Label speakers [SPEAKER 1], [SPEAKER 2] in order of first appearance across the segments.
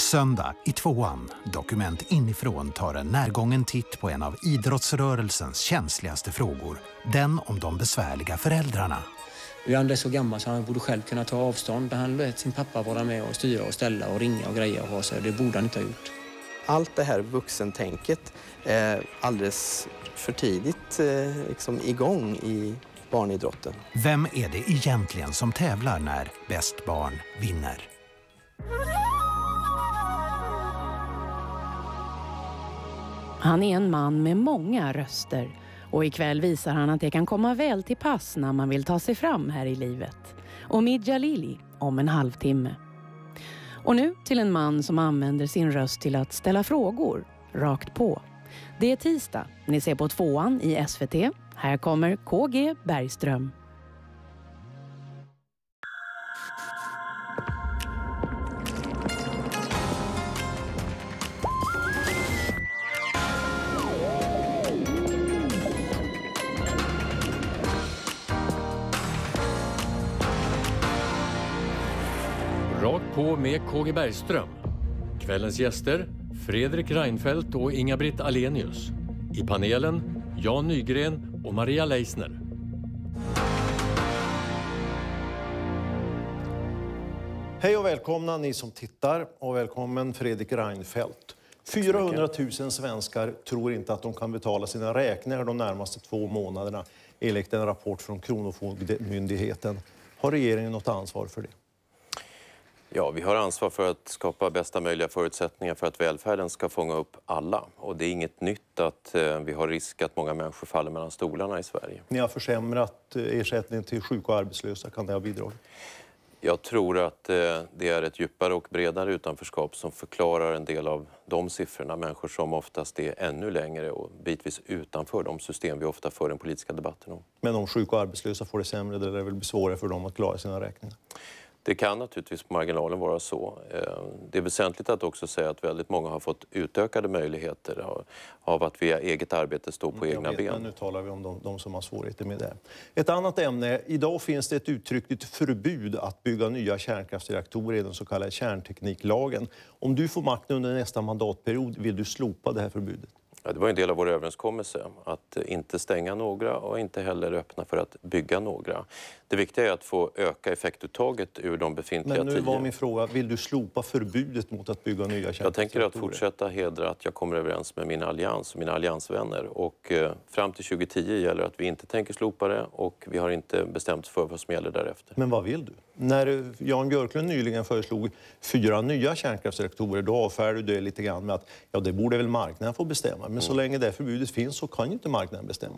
[SPEAKER 1] Söndag i tvåan, Dokument inifrån tar en närgången titt på en av idrottsrörelsens känsligaste frågor. Den om de besvärliga föräldrarna.
[SPEAKER 2] Leander är så gammal så han borde själv kunna ta avstånd.
[SPEAKER 3] Men han lät sin pappa vara med och styra och ställa och ringa och greja och ha sig. Det borde han inte ha gjort. Allt det här vuxentänket är alldeles för tidigt eh, liksom igång i barnidrotten.
[SPEAKER 4] Vem är det egentligen som tävlar när bäst barn vinner?
[SPEAKER 5] Han är en man med många röster och ikväll visar han att det kan komma väl till pass när man vill ta sig fram här i livet. Och Jalili om en halvtimme. Och nu till en man som använder sin röst till att ställa frågor rakt på. Det är tisdag. Ni ser på tvåan i SVT. Här kommer KG Bergström.
[SPEAKER 3] på med KG Bergström. Kvällens gäster Fredrik Reinfeldt och Inga-Britt Alenius. I panelen Jan Nygren och Maria Leisner.
[SPEAKER 1] Hej och välkomna ni som tittar och välkommen Fredrik Reinfeldt. 400 000 svenskar tror inte att de kan betala sina räkningar de närmaste två månaderna enligt en rapport från Kronofogdemyndigheten. Har regeringen något ansvar för det?
[SPEAKER 3] Ja, vi har ansvar för att skapa bästa möjliga förutsättningar för att välfärden ska fånga upp alla. Och det är inget nytt att eh, vi har risk att många människor faller mellan stolarna i Sverige.
[SPEAKER 1] Ni har försämrat eh, ersättningen till sjuka och arbetslösa. Kan det ha bidragit?
[SPEAKER 3] Jag tror att eh, det är ett djupare och bredare utanförskap som förklarar en del av de siffrorna. Människor som oftast är ännu längre och bitvis utanför de system vi ofta för den politiska debatten om.
[SPEAKER 1] Men om sjuka och arbetslösa får det sämre, det väl svårare för dem att klara sina räkningar?
[SPEAKER 3] Det kan naturligtvis på marginalen vara så. Eh, det är väsentligt att också säga att väldigt många har fått utökade möjligheter av att via eget arbete stå på mm, egna vet, ben. Men
[SPEAKER 1] nu talar vi om de, de, som har svårigheter med det. Ett annat ämne. Idag finns det ett uttryckligt förbud att bygga nya kärnkraftsreaktorer i den så kallade kärntekniklagen. Om du får makten under nästa mandatperiod vill du slopa det här förbudet?
[SPEAKER 3] Ja, det var en del av vår överenskommelse att inte stänga några och inte heller öppna för att bygga några. Det viktiga är att få öka effektuttaget ur de befintliga Men nu var
[SPEAKER 1] min fråga, vill du slopa förbudet mot att bygga nya kärnkraftverk? Jag tänker att fortsätta
[SPEAKER 3] hedra att jag kommer överens med min allians och mina alliansvänner och eh, fram till 2010 gäller att vi inte tänker slopa det och vi har inte bestämt för vad som gäller därefter.
[SPEAKER 1] Men vad vill du? när Jan Björklund nyligen föreslog fyra nya kärnkraftsreaktorer, då avfärdade du det lite grann med att ja, det borde väl marknaden få bestämma. Men så mm. länge det förbudet finns så kan ju inte marknaden bestämma.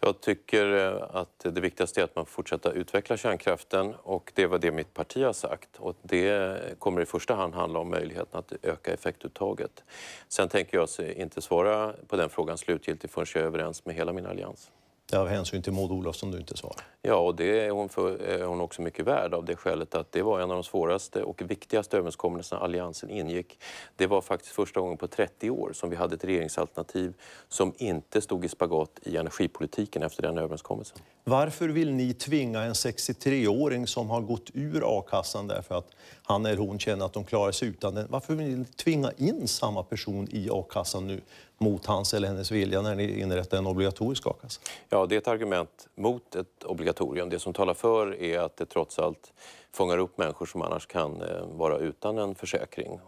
[SPEAKER 3] Jag tycker eh, att det viktigaste är att man fortsätter utveckla kärnkraften och det var det mitt parti har sagt. Och det kommer i första hand handla om möjligheten att öka effektuttaget. Sen tänker jag inte svara på den frågan slutgiltigt förrän jag är överens med hela min allians. Det är av
[SPEAKER 1] hänsyn till Maud Olofsson du inte svarar.
[SPEAKER 3] Ja, och det är hon, för, är hon också mycket värd av det skälet att det var en av de svåraste och viktigaste överenskommelserna Alliansen ingick. Det var faktiskt första gången på 30 år som vi hade ett regeringsalternativ som inte stod i spagat i energipolitiken efter den överenskommelsen.
[SPEAKER 1] Varför vill ni tvinga en 63-åring som har gått ur a-kassan därför att han eller hon känner att de klarar sig utan den? Varför vill ni tvinga in samma person i a-kassan nu mot hans eller hennes vilja när ni inrättar en obligatorisk a-kassa?
[SPEAKER 3] Ja, det är ett argument mot ett obligatorium. Det som talar för är att det trots allt fångar upp människor som annars kan eh, vara utan en försäkring.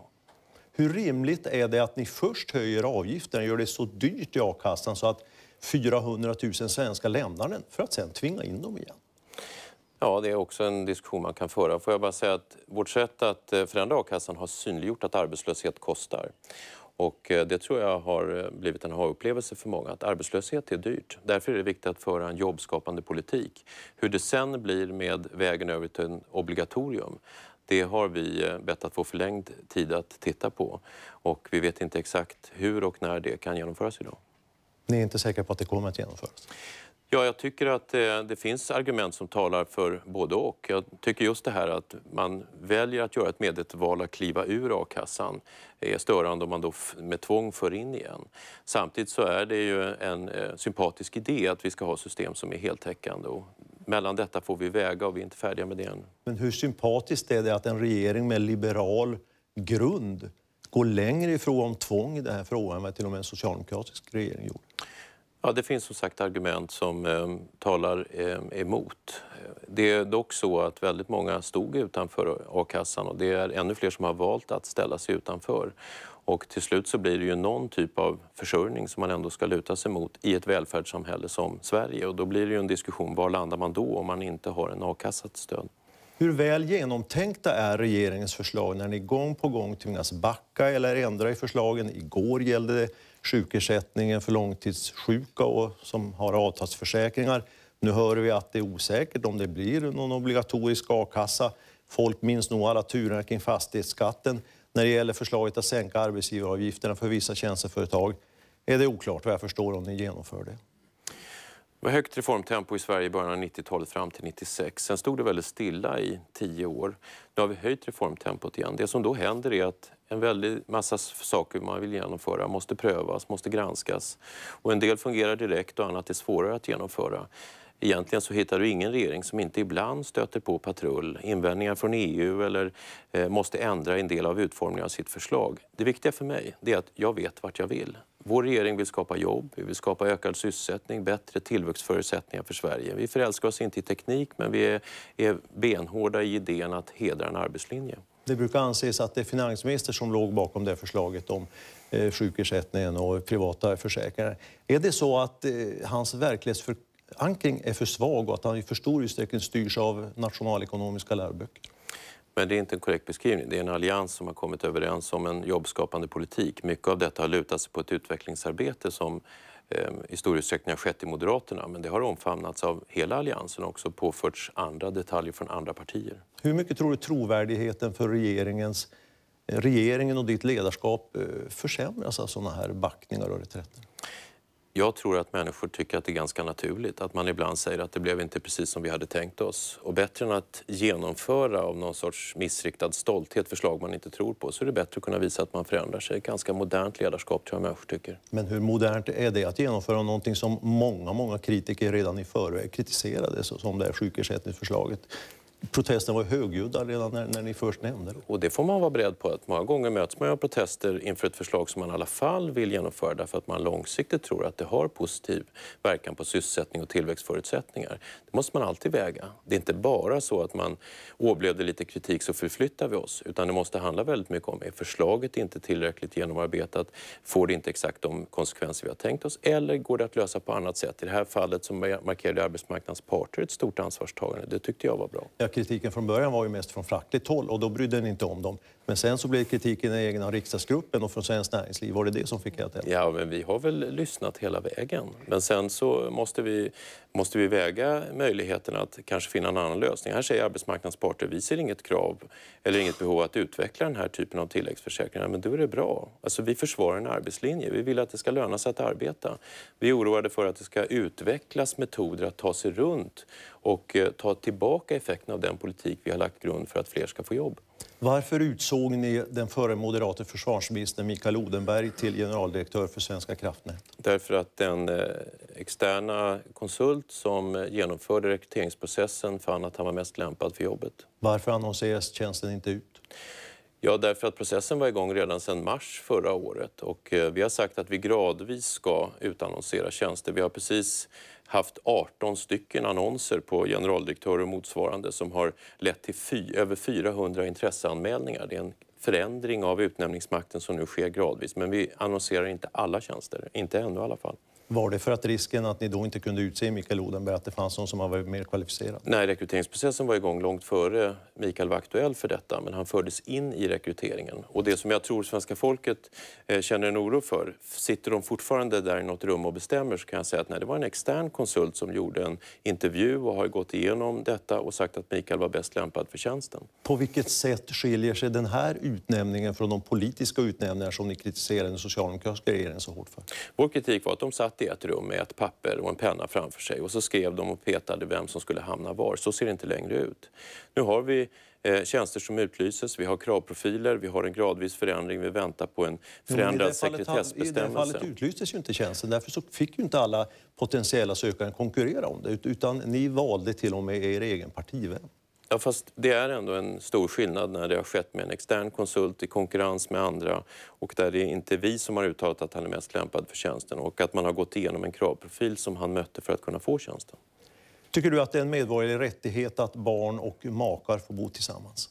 [SPEAKER 1] Hur rimligt är det att ni först höjer avgiften och gör det så dyrt i a-kassan så att 400 000 svenskar lämnar den för att sen tvinga in dem igen?
[SPEAKER 3] Ja, det är också en diskussion man kan föra. Får jag bara säga att vårt sätt att eh, förändra a-kassan har synliggjort att arbetslöshet kostar. Och eh, det tror jag har eh, blivit en ha-upplevelse för många, att arbetslöshet är dyrt. Därför är det viktigt att föra en jobbskapande politik. Hur det sen blir med vägen över till en obligatorium, det har vi eh, bett att få förlängd tid att titta på. Och vi vet inte exakt hur och när det kan genomföras idag.
[SPEAKER 1] Ni är inte säkra på att det kommer att genomföras?
[SPEAKER 3] Ja, jag tycker att det, eh, det finns argument som talar för både och. Jag tycker just det här att man väljer att göra ett medvetet val att kliva ur a-kassan är störande om man då med tvång för in igen. Samtidigt så är det ju en eh, sympatisk idé att vi ska ha system som är heltäckande och mellan detta får vi väga och vi är inte färdiga med det än.
[SPEAKER 1] Men hur sympatiskt är det att en regering med liberal grund går längre ifrån tvång i den här frågan än vad till och med en socialdemokratisk
[SPEAKER 3] regering gjorde? Ja, det finns som sagt argument som eh, talar eh, emot. Det är dock så att väldigt många stod utanför a-kassan och det är ännu fler som har valt att ställa sig utanför. Och till slut så blir det ju någon typ av försörjning som man ändå ska luta sig mot i ett välfärdssamhälle som Sverige. Och då blir det ju en diskussion, var landar man då om man inte har en a-kassa stöd?
[SPEAKER 1] Hur väl genomtänkta är regeringens förslag när ni gång på gång tvingas backa eller ändra i förslagen? Igår gällde det sjukersättningen för långtidssjuka och som har avtalsförsäkringar. Nu hör vi att det är osäkert om det blir någon obligatorisk a-kassa. Folk minns nog alla turerna kring fastighetsskatten. När det gäller förslaget att sänka arbetsgivaravgifterna för vissa tjänsteföretag är det oklart vad jag förstår om ni genomför det.
[SPEAKER 3] Det var högt reformtempo i Sverige i början av 90-talet fram till 96. Sen stod det väldigt stilla i tio år. Nu har vi höjt reformtempot igen. Det som då händer är att en väldig massa saker man vill genomföra måste prövas, måste granskas. Och en del fungerar direkt och annat är svårare att genomföra. Egentligen så hittar du ingen regering som inte ibland stöter på patrull, invändningar från EU eller eh, måste ändra en del av utformningen av sitt förslag. Det viktiga för mig är att jag vet vart jag vill. Vår regering vill skapa jobb, vi vill skapa ökad sysselsättning, bättre tillväxtförutsättningar för Sverige. Vi förälskar oss inte i teknik, men vi är, är benhårda i idén att hedra en arbetslinje.
[SPEAKER 1] Det brukar anses att det är finansminister som låg bakom det förslaget om eh, sjukersättningen och privata försäkringar. Är det så att eh, hans verklighetsförankring är för svag och att han i för stor utsträckning styrs av nationalekonomiska läroböcker?
[SPEAKER 3] Men det är inte en korrekt beskrivning. Det är en allians som har kommit överens om en jobbskapande politik. Mycket av detta har lutat sig på ett utvecklingsarbete som ehm, i stor utsträckning har skett i Moderaterna. Men det har omfamnats av hela alliansen och också påförts andra detaljer från andra partier.
[SPEAKER 1] Hur mycket tror du trovärdigheten för regeringens, eh, regeringen och ditt ledarskap eh, försämras av sådana här backningar och reträtter?
[SPEAKER 3] Jag tror att människor tycker att det är ganska naturligt att man ibland säger att det blev inte precis som vi hade tänkt oss. Och bättre än att genomföra av någon sorts missriktad stolthet förslag man inte tror på så är det bättre att kunna visa att man förändrar sig. ganska modernt ledarskap tror jag människor tycker.
[SPEAKER 1] Men hur modernt är det att genomföra någonting som många, många kritiker redan i förväg kritiserade som det här sjukersättningsförslaget? protesterna var högljudda redan när, när, ni först nämnde det.
[SPEAKER 3] Och det får man vara beredd på att många gånger möts man av protester inför ett förslag som man i alla fall vill genomföra därför att man långsiktigt tror att det har positiv verkan på sysselsättning och tillväxtförutsättningar. Det måste man alltid väga. Det är inte bara så att man åblev lite kritik så förflyttar vi oss utan det måste handla väldigt mycket om är förslaget inte tillräckligt genomarbetat? Får det inte exakt de konsekvenser vi har tänkt oss? Eller går det att lösa på annat sätt? I det här fallet så markerade arbetsmarknadens parter ett stort ansvarstagande. Det tyckte jag var bra.
[SPEAKER 1] Jag kritiken från början var ju mest från fackligt håll och då brydde ni inte om dem. Men sen så blev kritiken i egna riksdagsgruppen och från Svenskt Näringsliv. Var det det som fick er att ändra?
[SPEAKER 3] Ja, men vi har väl lyssnat hela vägen. Men sen så måste vi, måste vi väga möjligheten att kanske finna en annan lösning. Här säger arbetsmarknadens parter, vi ser inget krav eller inget behov att utveckla den här typen av tilläggsförsäkringar. Men då är det bra. Alltså vi försvarar en arbetslinje. Vi vill att det ska löna sig att arbeta. Vi är oroade för att det ska utvecklas metoder att ta sig runt och eh, ta tillbaka effekten av den politik vi har lagt grund för att fler ska få jobb.
[SPEAKER 1] Varför utsåg ni den före moderate försvarsministern Mikael Odenberg till generaldirektör för Svenska kraftnät?
[SPEAKER 3] Därför att den eh, externa konsult som eh, genomförde rekryteringsprocessen fann att han var mest lämpad för jobbet.
[SPEAKER 1] Varför annonserades tjänsten inte ut?
[SPEAKER 3] Ja, därför att processen var igång redan sedan mars förra året och vi har sagt att vi gradvis ska utannonsera tjänster. Vi har precis haft 18 stycken annonser på generaldirektörer och motsvarande som har lett till fy, över 400 intresseanmälningar. Det är en förändring av utnämningsmakten som nu sker gradvis. Men vi annonserar inte alla tjänster, inte ännu i alla fall.
[SPEAKER 1] Var det för att risken att ni då inte kunde utse Mikael Odenberg, att det fanns någon som var mer kvalificerad?
[SPEAKER 3] Nej, rekryteringsprocessen var igång långt före Mikael var aktuell för detta, men han fördes in i rekryteringen. Och det som jag tror svenska folket eh, känner en oro för, sitter de fortfarande där i något rum och bestämmer så kan jag säga att nej, det var en extern konsult som gjorde en intervju och har gått igenom detta och sagt att Mikael var bäst lämpad för tjänsten.
[SPEAKER 1] På vilket sätt skiljer sig den här utnämningen från de politiska utnämningar som ni kritiserade den socialdemokratiska regeringen så hårt för?
[SPEAKER 3] Vår kritik var att de satt i ett rum med ett papper och en penna framför sig och så skrev de och petade vem som skulle hamna var. Så ser det inte längre ut. Nu har vi eh, tjänster som utlyses, vi har kravprofiler, vi har en gradvis förändring, vi väntar på en förändrad sekretessbestämmelse. I det fallet
[SPEAKER 1] utlystes ju inte tjänsten, därför så fick ju inte alla potentiella sökande konkurrera om det, utan ni valde till och med er egen partivän.
[SPEAKER 3] Ja, fast det är ändå en stor skillnad när det har skett med en extern konsult i konkurrens med andra och där det är inte är vi som har uttalat att han är mest lämpad för tjänsten och att man har gått igenom en kravprofil som han mötte för att kunna få tjänsten.
[SPEAKER 1] Tycker du att det är en medborgerlig rättighet att barn och makar får bo tillsammans?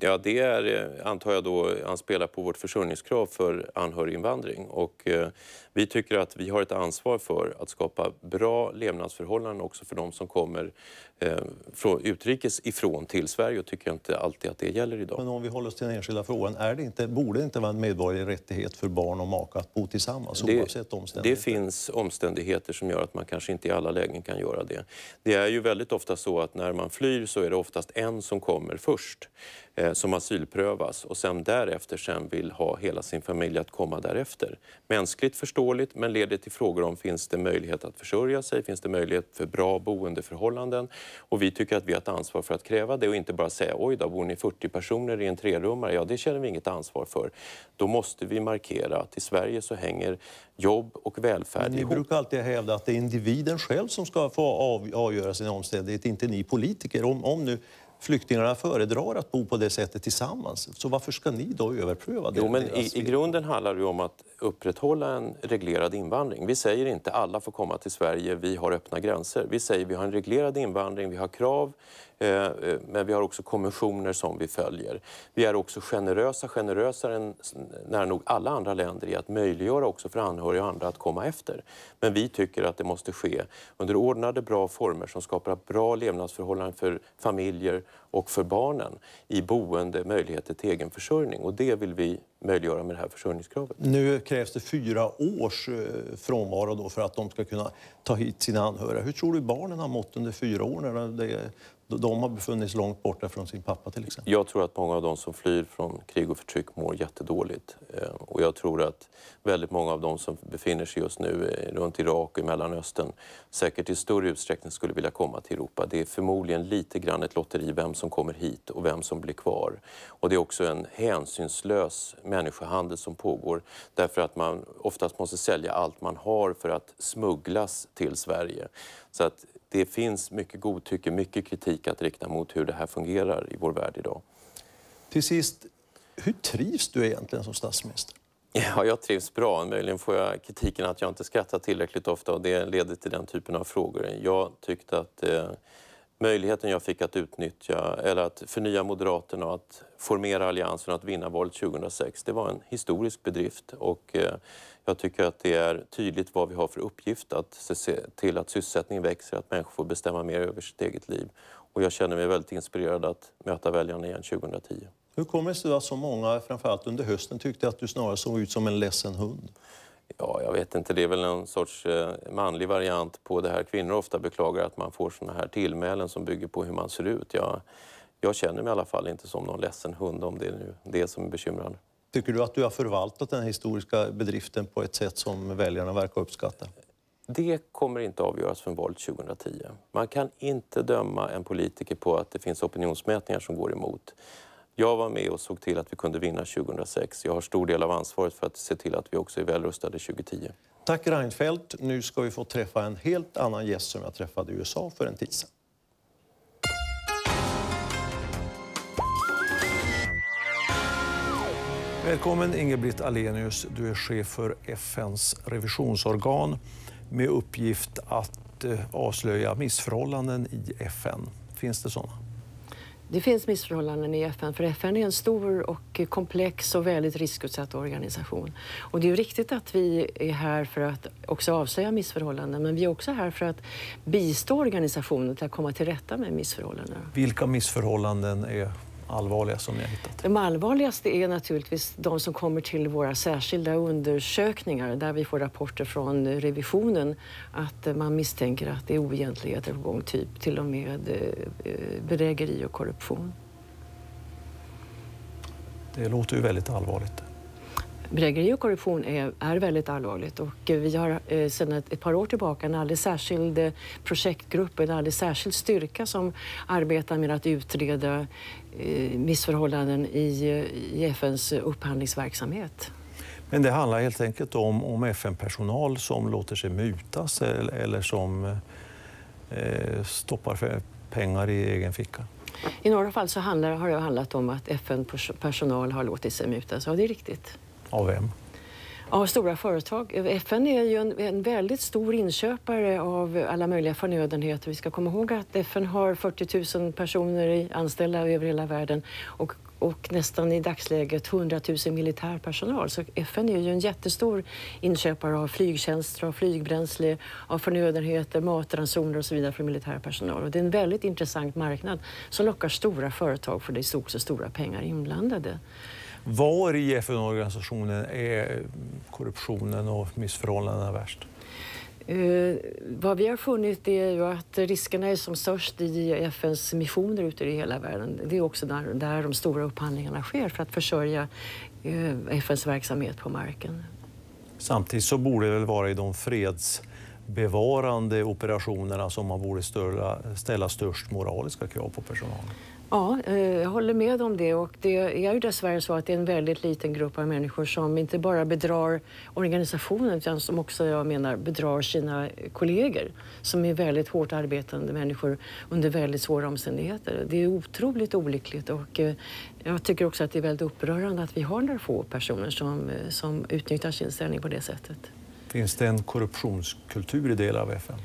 [SPEAKER 3] Ja, det är, eh, antar jag då, han på vårt försörjningskrav för anhöriginvandring. Och eh, vi tycker att vi har ett ansvar för att skapa bra levnadsförhållanden också för de som kommer eh, från, utrikes ifrån till Sverige och tycker inte alltid att det gäller idag.
[SPEAKER 1] Men om vi håller oss till den enskilda frågan, är det inte, borde det inte vara en medborgerlig rättighet för barn och maka att bo tillsammans det, oavsett omständigheter?
[SPEAKER 3] Det finns omständigheter som gör att man kanske inte i alla lägen kan göra det. Det är ju väldigt ofta så att när man flyr så är det oftast en som kommer först. Eh, som asylprövas och sen därefter sen vill ha hela sin familj att komma därefter. Mänskligt förståeligt, men leder till frågor om finns det möjlighet att försörja sig? Finns det möjlighet för bra boendeförhållanden? Och vi tycker att vi har ett ansvar för att kräva det och inte bara säga oj då, bor ni 40 personer i en trerummare? Ja, det känner vi inget ansvar för. Då måste vi markera att i Sverige så hänger jobb och välfärd ni ihop. Ni
[SPEAKER 1] brukar alltid hävda att det är individen själv som ska få avgöra sin omständighet, inte ni politiker. Om, om nu flyktingarna föredrar att bo på det sättet tillsammans. Så varför ska ni då överpröva det? Jo, men i, i,
[SPEAKER 3] grunden handlar det om att upprätthålla en reglerad invandring. Vi säger inte alla får komma till Sverige, vi har öppna gränser. Vi säger vi har en reglerad invandring, vi har krav, Eh, eh, men vi har också konventioner som vi följer. Vi är också generösa, generösare än nära nog alla andra länder i att möjliggöra också för anhöriga och andra att komma efter. Men vi tycker att det måste ske under ordnade, bra former som skapar bra levnadsförhållanden för familjer och för barnen i boende, möjligheter till egen försörjning. Och det vill vi möjliggöra med det här försörjningskravet.
[SPEAKER 1] Nu krävs det fyra års eh, frånvaro då för att de ska kunna ta hit sina anhöriga. Hur tror du barnen har mått under fyra år när det de har befunnit sig långt borta från sin pappa
[SPEAKER 3] till exempel? Jag tror att många av de som flyr från krig och förtryck mår jättedåligt. Eh, och jag tror att väldigt många av de som befinner sig just nu eh, runt Irak och i Mellanöstern säkert i större utsträckning skulle vilja komma till Europa. Det är förmodligen lite grann ett lotteri vem som kommer hit och vem som blir kvar. Och det är också en hänsynslös människohandel som pågår därför att man oftast måste sälja allt man har för att smugglas till Sverige. Så att det finns mycket godtycke, mycket kritik att rikta mot hur det här fungerar i vår värld idag.
[SPEAKER 1] Till sist, hur trivs du egentligen som statsminister?
[SPEAKER 3] Ja, jag trivs bra. Möjligen får jag kritiken att jag inte skrattar tillräckligt ofta och det leder till den typen av frågor. Jag tyckte att eh, möjligheten jag fick att utnyttja, eller att förnya Moderaterna och att formera Alliansen att vinna valet 2006, det var en historisk bedrift. Och, eh, jag tycker att det är tydligt vad vi har för uppgift att se till att sysselsättningen växer, att människor får bestämma mer över sitt eget liv. Och jag känner mig väldigt inspirerad att möta väljarna igen 2010.
[SPEAKER 1] Hur kommer det sig att så många, framförallt under hösten, tyckte att du snarare såg ut som en
[SPEAKER 3] ledsen hund? Ja, jag vet inte. Det är väl en sorts eh, manlig variant på det här. Kvinnor ofta beklagar att man får såna här tillmälen som bygger på hur man ser ut. Jag, jag känner mig i alla fall inte som någon ledsen hund om det är nu det som är bekymrande. Tycker du att du har förvaltat den
[SPEAKER 1] historiska bedriften på ett sätt som väljarna verkar uppskatta?
[SPEAKER 3] Det kommer inte avgöras från valet 2010. Man kan inte döma en politiker på att det finns opinionsmätningar som går emot. Jag var med och såg till att vi kunde vinna 2006. Jag har stor del av ansvaret för att se till att vi också är välrustade 2010.
[SPEAKER 1] Tack Reinfeldt. Nu ska vi få träffa en helt annan gäst som jag träffade i USA för en tid sedan. Välkommen inge britt Alenius. Du är chef för FNs revisionsorgan med uppgift att eh, avslöja missförhållanden i FN. Finns det sådana?
[SPEAKER 2] Det finns missförhållanden i FN, för FN är en stor och komplex och väldigt riskutsatt organisation. Och det är ju riktigt att vi är här för att också avslöja missförhållanden, men vi är också här för att bistå organisationen till att komma till rätta med missförhållanden.
[SPEAKER 1] Vilka missförhållanden är allvarliga som ni har hittat?
[SPEAKER 2] De allvarligaste är naturligtvis de som kommer till våra särskilda undersökningar där vi får rapporter från revisionen att man misstänker att det är oegentligheter på gång, typ till och med eh, bedrägeri och korruption.
[SPEAKER 1] Det låter ju väldigt allvarligt.
[SPEAKER 2] Bedrägeri och korruption är, är väldigt allvarligt och vi har eh, sedan ett, ett, par år tillbaka en alldeles särskild eh, projektgrupp, en alldeles särskild styrka som arbetar med att utreda eh, missförhållanden i, i FNs upphandlingsverksamhet.
[SPEAKER 1] Men det handlar helt enkelt om, om FN-personal som låter sig mutas eller, eller som eh, stoppar pengar i egen ficka?
[SPEAKER 2] I några fall så handlar, har det handlat om att FN-personal har låtit sig mutas. Ja, det är riktigt. Av vem? Av stora företag. FN är ju en, en, väldigt stor inköpare av alla möjliga förnödenheter. Vi ska komma ihåg att FN har 40 000 personer anställda över hela världen och, och nästan i dagsläget 100 000 militär personal. Så FN är ju en jättestor inköpare av flygtjänster, av flygbränsle, av förnödenheter, matransoner och så vidare för militär personal. Och det är en väldigt intressant marknad som lockar stora företag för det är också stora pengar inblandade.
[SPEAKER 1] Var i FN-organisationen är
[SPEAKER 2] korruptionen och missförhållandena värst? Eh, vad vi har funnit är ju att riskerna är som störst i FNs missioner ute i hela världen. Det är också där, där de stora upphandlingarna sker för att försörja eh, FNs verksamhet på marken.
[SPEAKER 1] Samtidigt så borde det väl vara i de fredsbevarande operationerna som man borde ställa, ställa störst moraliska krav på personalen?
[SPEAKER 2] Ja, eh, jag håller med om det och det är ju dessvärre så att det är en väldigt liten grupp av människor som inte bara bedrar organisationen utan som också, jag menar, bedrar sina kollegor som är väldigt hårt arbetande människor under väldigt svåra omständigheter. Det är otroligt olyckligt och eh, jag tycker också att det är väldigt upprörande att vi har några få personer som, eh, som utnyttjar sin ställning på det sättet.
[SPEAKER 1] Finns det en korruptionskultur i delar av FN?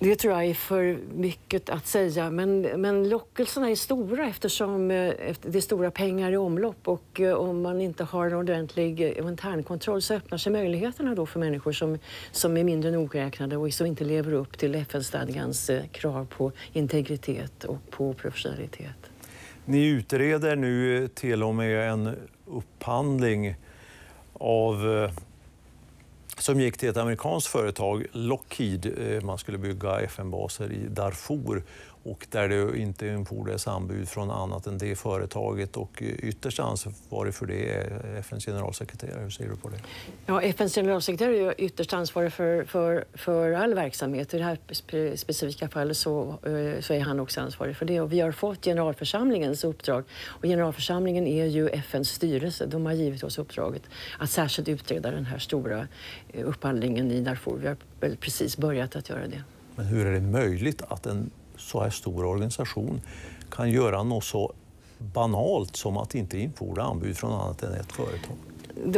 [SPEAKER 2] Det tror jag är för mycket att säga, men, men lockelserna är stora eftersom eh, det är stora pengar i omlopp och eh, om man inte har en ordentlig eh, internkontroll så öppnar sig möjligheterna då för människor som, som är mindre nogräknade och som inte lever upp till FN-stadgans krav på integritet och på professionalitet.
[SPEAKER 1] Ni utreder nu till och med en upphandling av som gick till ett amerikanskt företag, Lockheed. Eh, man skulle bygga FN-baser i Darfur och där det inte infordrades anbud från annat än det företaget och eh, ytterst ansvarig för det är FNs generalsekreterare. Hur ser
[SPEAKER 2] du på det? Ja, FNs generalsekreterare är ytterst ansvarig för, för, för all verksamhet. I det här specifika fallet så, eh, så är han också ansvarig för det. Och vi har fått generalförsamlingens uppdrag och generalförsamlingen är ju FNs styrelse. De har givit oss uppdraget att särskilt utreda den här stora eh, upphandlingen i Darfur. Vi har väl precis börjat att göra det.
[SPEAKER 1] Men hur är det möjligt att en så här stor organisation kan göra något så banalt som att inte infordra anbud från annat än ett företag.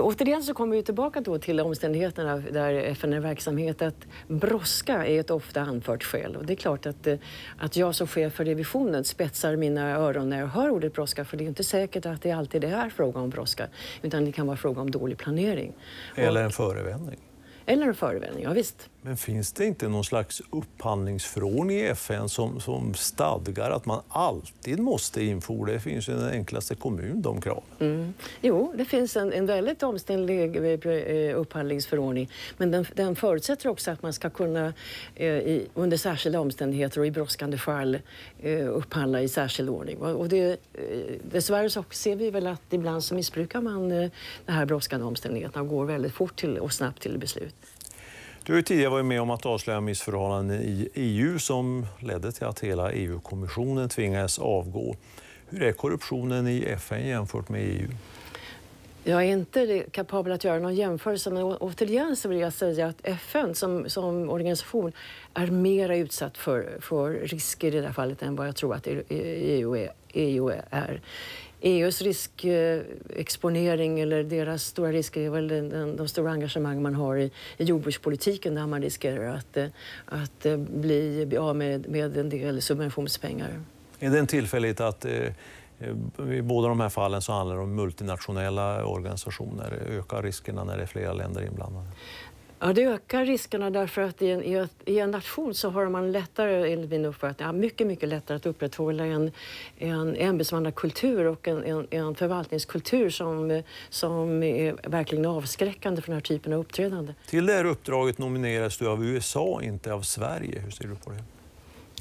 [SPEAKER 2] återigen så kommer vi tillbaka då till omständigheterna där FN är verksamhet. Att brådska är ett ofta anfört skäl. Och det är klart att, eh, att jag som chef för revisionen spetsar mina öron när jag hör ordet brådska. För det är ju inte säkert att det alltid är fråga om brådska. Utan det kan vara fråga om dålig planering. Eller en
[SPEAKER 1] förevändning. Eller en förevändning, ja visst. Men finns det inte någon slags upphandlingsförordning i FN som, som stadgar att man alltid måste infordra? Det finns ju den enklaste kommun de kraven.
[SPEAKER 5] Mm.
[SPEAKER 2] Jo, det finns en, en väldigt omständlig eh, eh, upphandlingsförordning men den, den, förutsätter också att man ska kunna eh, i, under särskilda omständigheter och i brådskande fall eh, upphandla i särskild ordning. Och det, eh, dessvärre så ser vi väl att ibland så missbrukar man eh, de här brådskande omständigheterna och går väldigt fort till, och snabbt till beslut.
[SPEAKER 1] Du har ju tidigare varit med om att avslöja missförhållanden i EU som ledde till att hela EU-kommissionen tvingades avgå. Hur är korruptionen i FN jämfört med EU?
[SPEAKER 2] Jag är inte kapabel att göra någon jämförelse men återigen så vill jag säga att FN som, som organisation är mer utsatt för, för risker i det här fallet än vad jag tror att EU är. EU är. EUs riskexponering eller deras stora risk är väl den, den, de stora engagemang man har i, i jordbrukspolitiken där man riskerar att, eh, att eh, bli av ja, med, med en del subventionspengar.
[SPEAKER 1] Är det en tillfällighet att eh, i båda de här fallen så handlar det om multinationella organisationer. Ökar riskerna när det är flera länder inblandade?
[SPEAKER 2] Ja, det ökar riskerna därför att i en, i, en nation så har man lättare, enligt min uppfattning, mycket, mycket lättare att upprätthålla en, en ämbetsmannakultur och en, en, en förvaltningskultur som, som är verkligen avskräckande för den här typen av uppträdande.
[SPEAKER 1] Till det här uppdraget nomineras du av USA, inte av Sverige. Hur ser du på det?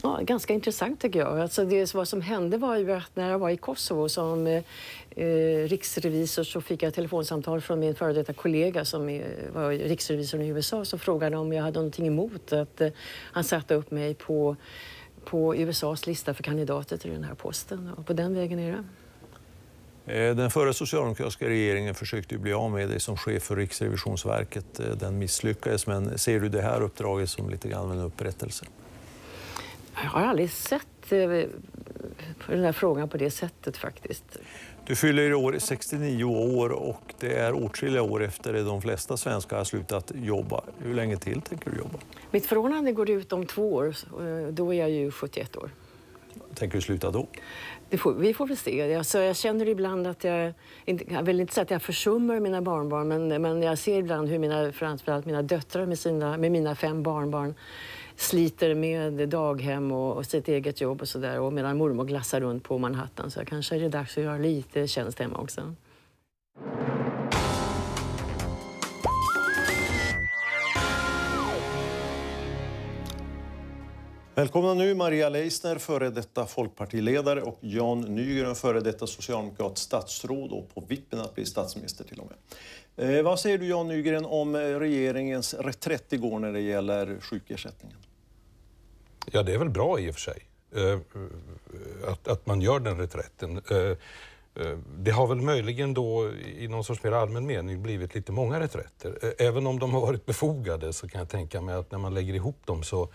[SPEAKER 2] Ja, ganska intressant tycker jag. Alltså det, vad som hände var ju att när jag var i Kosovo som eh, eh riksrevisor så fick jag ett telefonsamtal från min före detta kollega som eh, var riksrevisor i USA som frågade om jag hade någonting emot att eh, han satte upp mig på, på USAs lista för kandidater till den här posten. Och på den vägen är det.
[SPEAKER 1] Eh, den förra socialdemokratiska regeringen försökte bli av med dig som chef för Riksrevisionsverket. Eh, den misslyckades, men ser du det här uppdraget som lite grann en upprättelse?
[SPEAKER 2] Jag har aldrig sett eh, den här frågan på det sättet faktiskt.
[SPEAKER 1] Du fyller i år 69 år och det är åtskilliga år efter det de flesta svenskar har slutat jobba. Hur länge till tänker du jobba?
[SPEAKER 2] Mitt förordnande går ut om två år. Eh, då är jag ju 71 år.
[SPEAKER 1] Tänker du sluta då?
[SPEAKER 2] Får, vi får väl se. Alltså, jag känner ibland att jag, jag vill inte säga att jag försummar mina barnbarn, men, men jag ser ibland hur mina, framförallt mina döttrar med, sina, med mina fem barnbarn sliter med daghem och, och sitt eget jobb och sådär och medan mormor glassar runt på Manhattan så kanske är det dags att göra lite tjänst hemma också.
[SPEAKER 1] Välkomna nu Maria Leisner, före detta folkpartiledare och Jan Nygren, före detta socialdemokrat statsråd och på vippen att bli statsminister till och med. Eh, vad säger du Jan Nygren om regeringens reträtt igår när det gäller sjukersättningen?
[SPEAKER 4] Ja, det är väl bra i och för sig eh, eh, att, att man gör den reträtten. Eh, det har väl möjligen då i någon sorts mer allmän mening blivit lite många reträtter. Även om de har varit befogade så kan jag tänka mig att när man lägger ihop dem så,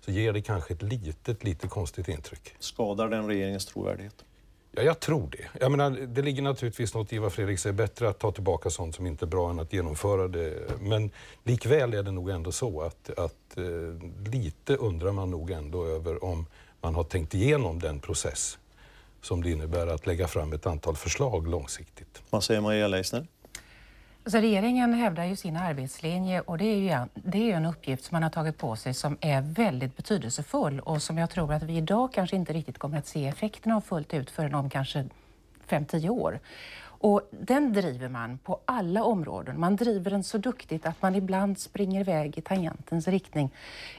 [SPEAKER 4] så ger det kanske ett litet, lite konstigt intryck.
[SPEAKER 1] Skadar den regeringens trovärdighet?
[SPEAKER 4] Ja, jag tror det. Jag menar, det ligger naturligtvis något i vad Fredrik säger, bättre att ta tillbaka sånt som inte är bra än att genomföra det. Men likväl är det nog ändå så att, att eh, lite undrar man nog ändå över om man har tänkt igenom den process som det innebär att lägga fram ett antal förslag långsiktigt. Vad säger Maria Leissner?
[SPEAKER 5] Alltså regeringen hävdar ju sin arbetslinje och det är ju, det är ju en uppgift som man har tagit på sig som är väldigt betydelsefull och som jag tror att vi idag kanske inte riktigt kommer att se effekterna av fullt ut förrän om kanske 5-10 år. Och den driver man på alla områden. Man driver den så duktigt att man ibland springer iväg i tangentens riktning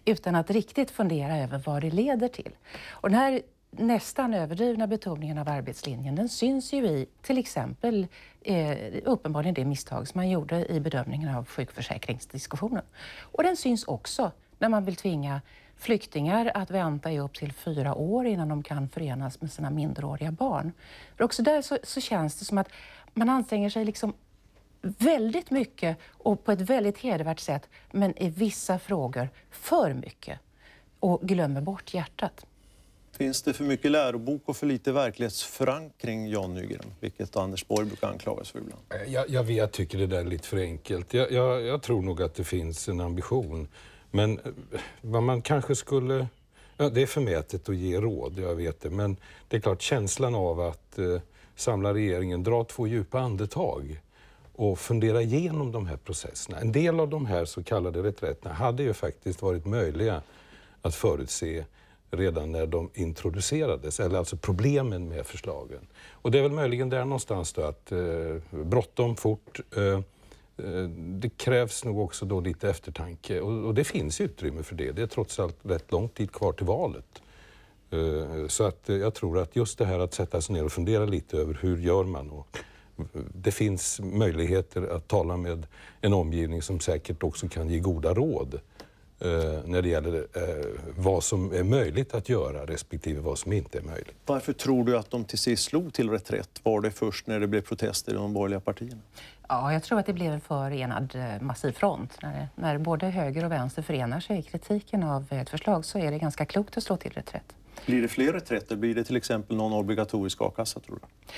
[SPEAKER 5] utan att riktigt fundera över vad det leder till. Och den här nästan överdrivna betoningen av arbetslinjen, den syns ju i till exempel eh, uppenbarligen det misstag som man gjorde i bedömningen av sjukförsäkringsdiskussionen. Och den syns också när man vill tvinga flyktingar att vänta i upp till fyra år innan de kan förenas med sina minderåriga barn. För också där så, så känns det som att man anstränger sig liksom väldigt mycket och på ett väldigt hedervärt sätt, men i vissa frågor för mycket och glömmer bort hjärtat.
[SPEAKER 1] Finns det för mycket lärobok och för lite verklighetsförankring, Jan Nygren? Vilket Anders Borg brukar anklagas för ibland.
[SPEAKER 4] Eh, jag, jag, vet, jag tycker det där är lite för enkelt. Jag, jag, jag tror nog att det finns en ambition. Men eh, vad man kanske skulle... Ja, det är förmätet att ge råd, jag vet det. Men det är klart, känslan av att eh, samla regeringen, dra två djupa andetag och fundera igenom de här processerna. En del av de här så kallade reträtterna hade ju faktiskt varit möjliga att förutse redan när de introducerades, eller alltså problemen med förslagen. Och det är väl möjligen där någonstans då att eh, bråttom, fort, eh, eh, det krävs nog också då lite eftertanke och, och, det finns utrymme för det. Det är trots allt rätt lång tid kvar till valet. Eh, så att eh, jag tror att just det här att sätta sig ner och fundera lite över hur gör man och det finns möjligheter att tala med en omgivning som säkert också kan ge goda råd. Eh, när det gäller eh, vad som är möjligt att göra respektive vad som inte är möjligt. Varför tror du att de till sist
[SPEAKER 1] slog till reträtt? Var det först när det blev protester i de borgerliga partierna?
[SPEAKER 5] Ja, jag tror att det blev en förenad eh, massiv front. När, när både höger och vänster förenar sig i kritiken av ett förslag så är det ganska klokt att slå till reträtt.
[SPEAKER 1] Blir det fler reträtter? Blir det till exempel någon obligatorisk a-kassa
[SPEAKER 5] tror du?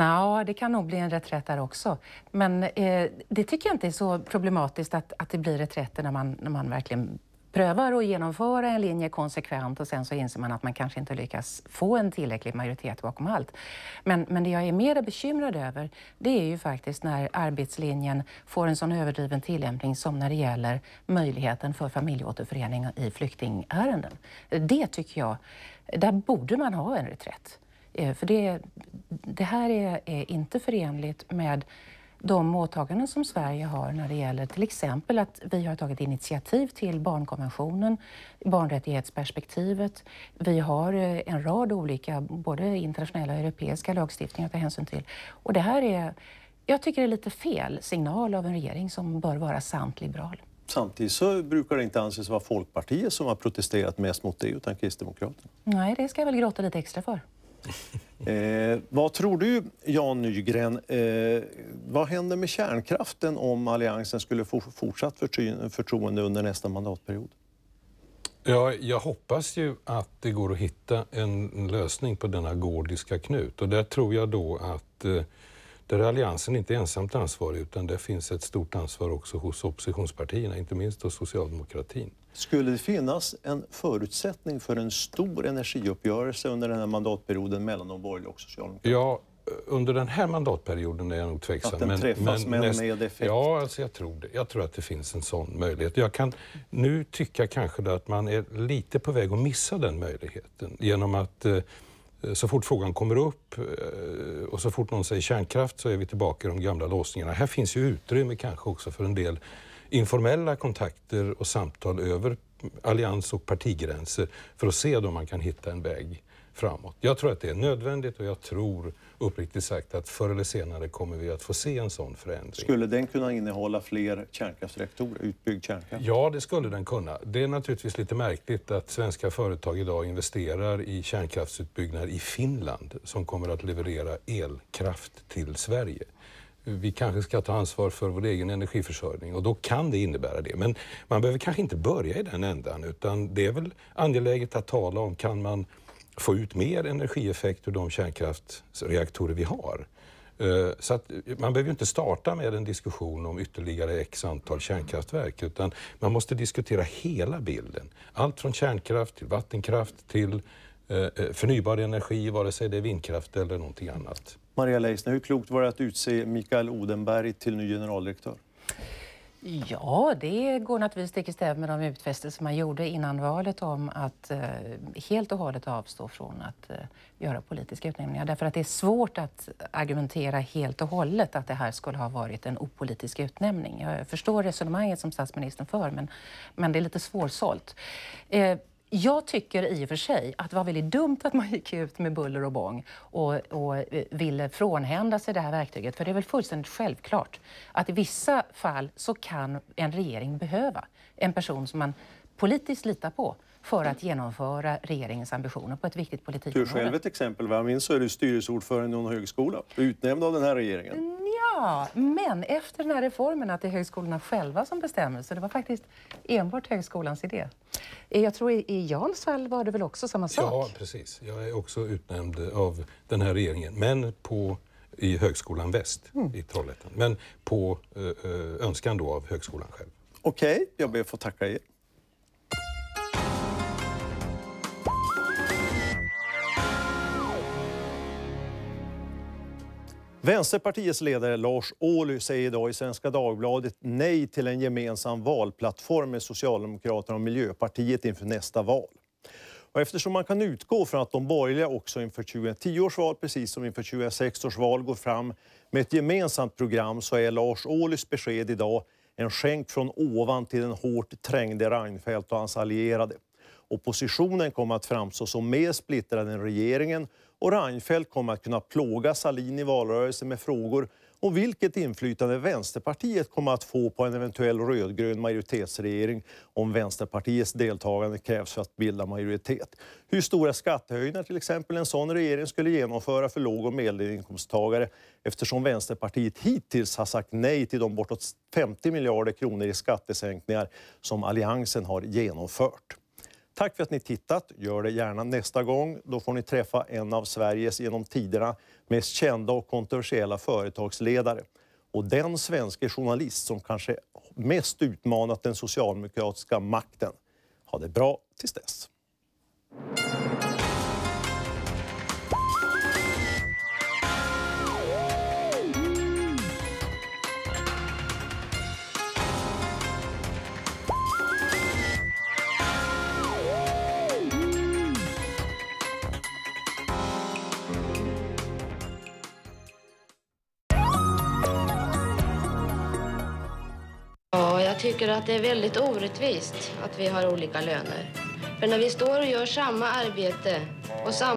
[SPEAKER 5] Ja, det kan nog bli en reträtt där också. Men eh, det tycker jag inte är så problematiskt att, att det blir reträtter när man, när man verkligen prövar att genomföra en linje konsekvent och sen så inser man att man kanske inte lyckas få en tillräcklig majoritet bakom allt. Men, men det jag är mer bekymrad över det är ju faktiskt när arbetslinjen får en sån överdriven tillämpning som när det gäller möjligheten för familjeåterförening i flyktingärenden. Det tycker jag, där borde man ha en reträtt. Eh, för det, det här är, är inte förenligt med de åtaganden som Sverige har när det gäller till exempel att vi har tagit initiativ till barnkonventionen, barnrättighetsperspektivet. Vi har eh, en rad olika, både internationella och europeiska lagstiftningar att ta hänsyn till. Och det här är, jag tycker det är lite fel signal av en regering som bör vara sant liberal.
[SPEAKER 1] Samtidigt så brukar det inte anses vara Folkpartiet som har protesterat mest mot det, utan Kristdemokraterna.
[SPEAKER 5] Nej, det ska jag väl gråta lite extra för.
[SPEAKER 1] Eh, vad tror du, Jan Nygren, eh, vad händer med kärnkraften om Alliansen skulle få fortsatt förtroende under nästa mandatperiod?
[SPEAKER 4] Ja, jag hoppas ju att det går att hitta en lösning på denna gordiska knut och där tror jag då att eh, där är Alliansen inte ensamt ansvarig utan det finns ett stort ansvar också hos oppositionspartierna, inte minst hos socialdemokratin.
[SPEAKER 1] Skulle det finnas en förutsättning för en stor energiuppgörelse under den här mandatperioden mellan de borgerliga och Socialdemokraterna?
[SPEAKER 4] Ja, under den här mandatperioden är jag nog tveksam. Att den men, träffas men, näst, med effekt? Ja, alltså jag tror det. Jag tror att det finns en sån möjlighet. Jag kan nu tycka kanske att man är lite på väg att missa den möjligheten genom att eh, så fort frågan kommer upp eh, och så fort någon säger kärnkraft så är vi tillbaka i de gamla låsningarna. Här finns ju utrymme kanske också för en del informella kontakter och samtal över allians och partigränser för att se om man kan hitta en väg framåt. Jag tror att det är nödvändigt och jag tror uppriktigt sagt att förr eller senare kommer vi att få se en sån förändring. Skulle den kunna innehålla
[SPEAKER 1] fler kärnkraftsreaktorer, utbyggd kärnkraft?
[SPEAKER 4] Ja, det skulle den kunna. Det är naturligtvis lite märkligt att svenska företag idag investerar i kärnkraftsutbyggnad i Finland som kommer att leverera elkraft till Sverige vi kanske ska ta ansvar för vår egen energiförsörjning och då kan det innebära det. Men man behöver kanske inte börja i den ändan utan det är väl angeläget att tala om kan man få ut mer energieffekt ur de kärnkraftsreaktorer vi har? Eh, så att man behöver inte starta med en diskussion om ytterligare x antal kärnkraftverk utan man måste diskutera hela bilden. Allt från kärnkraft till vattenkraft till eh, eh, förnybar energi, vare sig det är vindkraft eller någonting annat.
[SPEAKER 1] Maria Leissner, hur klokt var det att utse Mikael Odenberg till ny generaldirektör?
[SPEAKER 5] Ja, det går naturligtvis stick i stäv med de utfästelser man gjorde innan valet om att eh, helt och hållet avstå från att eh, göra politiska utnämningar. Därför att det är svårt att argumentera helt och hållet att det här skulle ha varit en opolitisk utnämning. Jag förstår resonemanget som statsministern för, men, men det är lite svårsålt. Eh, jag tycker i och för sig att det var väldigt dumt att man gick ut med buller och bång och, och eh, ville frånhända sig det här verktyget. För det är väl fullständigt självklart att i vissa fall så kan en regering behöva en person som man politiskt litar på för att genomföra regeringens ambitioner på ett viktigt politikområde. Du själv
[SPEAKER 1] ett exempel, vad jag minns så är du styrelseordförande i någon högskola, utnämnd av den här regeringen. Mm
[SPEAKER 5] men efter den här reformen att det är högskolorna själva som bestämmer, så det var faktiskt enbart högskolans idé. Eh, jag tror i Jans fall var det väl också samma sak? Ja,
[SPEAKER 4] precis. Jag är också utnämnd av den här regeringen, men på i Högskolan Väst mm. i Trollhättan. Men på ö, eh, ö, eh, önskan då av högskolan själv. Okej, okay, jag ber att få tacka er.
[SPEAKER 1] Vänsterpartiets ledare Lars Ohly säger idag i Svenska Dagbladet nej till en gemensam valplattform med Socialdemokraterna och Miljöpartiet inför nästa val. Och eftersom man kan utgå från att de borgerliga också inför 2010 års val, precis som inför 2006 års val, går fram med ett gemensamt program så är Lars Ohlys besked idag en skänk från ovan till den hårt trängde Reinfeldt och hans allierade. Oppositionen kommer att framstå som mer splittrad än regeringen och Reinfeldt kommer att kunna plåga Salin i valrörelsen med frågor om vilket inflytande Vänsterpartiet kommer att få på en eventuell rödgrön majoritetsregering om Vänsterpartiets deltagande krävs för att bilda majoritet. Hur stora skattehöjningar till exempel en sån regering skulle genomföra för låg och medelinkomsttagare eftersom Vänsterpartiet hittills har sagt nej till de bortåt 50 miljarder kronor i skattesänkningar som Alliansen har genomfört. Tack för att ni tittat. Gör det gärna nästa gång. Då får ni träffa en av Sveriges genom tiderna mest kända och kontroversiella företagsledare och den svenska journalist som kanske mest utmanat den socialdemokratiska makten. Ha det bra tills dess.
[SPEAKER 5] tycker att det är väldigt orättvist att vi har olika löner. För när vi står och gör samma arbete och samma